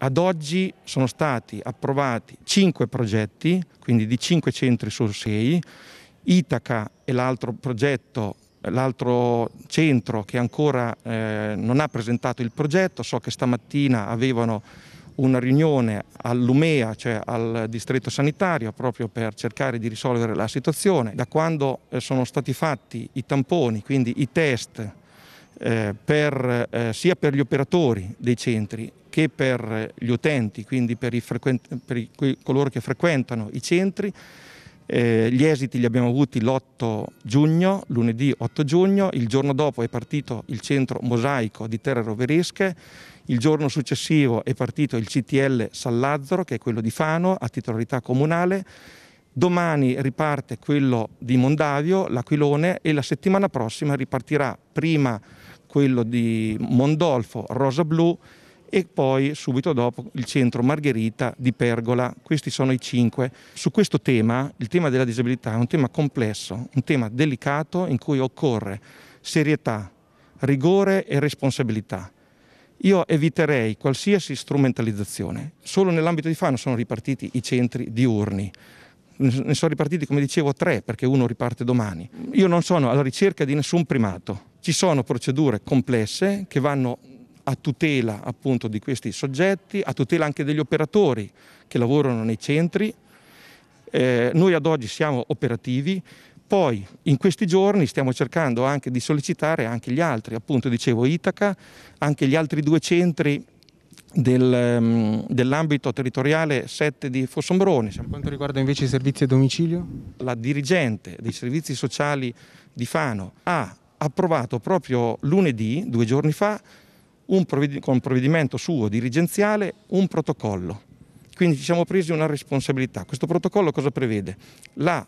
Ad oggi sono stati approvati 5 progetti, quindi di 5 centri su 6. Itaca è l'altro progetto l'altro centro che ancora eh, non ha presentato il progetto, so che stamattina avevano una riunione all'UMEA, cioè al distretto sanitario, proprio per cercare di risolvere la situazione. Da quando eh, sono stati fatti i tamponi, quindi i test eh, per, eh, sia per gli operatori dei centri che per gli utenti, quindi per, per i, coloro che frequentano i centri. Eh, gli esiti li abbiamo avuti l'8 giugno, lunedì 8 giugno, il giorno dopo è partito il centro mosaico di Terre Roveresche, il giorno successivo è partito il CTL San Lazzaro, che è quello di Fano, a titolarità comunale, domani riparte quello di Mondavio, l'Aquilone, e la settimana prossima ripartirà prima quello di Mondolfo, Rosa Blu, e poi subito dopo il centro Margherita di Pergola, questi sono i cinque. Su questo tema, il tema della disabilità è un tema complesso, un tema delicato in cui occorre serietà, rigore e responsabilità. Io eviterei qualsiasi strumentalizzazione. Solo nell'ambito di Fano sono ripartiti i centri diurni. Ne sono ripartiti, come dicevo, tre, perché uno riparte domani. Io non sono alla ricerca di nessun primato. Ci sono procedure complesse che vanno a tutela appunto di questi soggetti, a tutela anche degli operatori che lavorano nei centri. Eh, noi ad oggi siamo operativi, poi in questi giorni stiamo cercando anche di sollecitare anche gli altri, appunto dicevo Itaca, anche gli altri due centri del, ehm, dell'ambito territoriale 7 di Fossombrone. Per quanto riguarda invece i servizi a domicilio? La dirigente dei servizi sociali di Fano ha approvato proprio lunedì, due giorni fa, un provved- con un provvedimento suo dirigenziale un protocollo. Quindi ci siamo presi una responsabilità. Questo protocollo cosa prevede? La,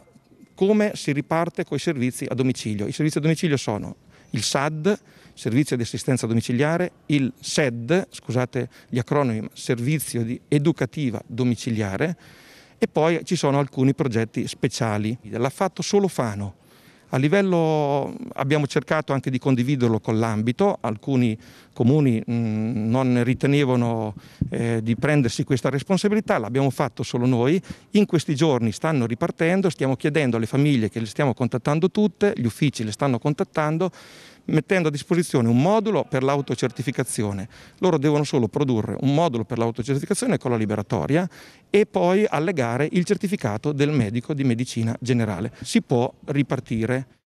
come si riparte con i servizi a domicilio. I servizi a domicilio sono il SAD, Servizio di Assistenza Domiciliare, il SED, scusate gli acronimi, Servizio di Educativa Domiciliare, e poi ci sono alcuni progetti speciali. L'ha fatto solo Fano, a livello abbiamo cercato anche di condividerlo con l'ambito, alcuni comuni mm, non ritenevano eh, di prendersi questa responsabilità, l'abbiamo fatto solo noi, in questi giorni stanno ripartendo, stiamo chiedendo alle famiglie che le stiamo contattando tutte, gli uffici le stanno contattando mettendo a disposizione un modulo per l'autocertificazione. Loro devono solo produrre un modulo per l'autocertificazione con la liberatoria e poi allegare il certificato del medico di medicina generale. Si può ripartire.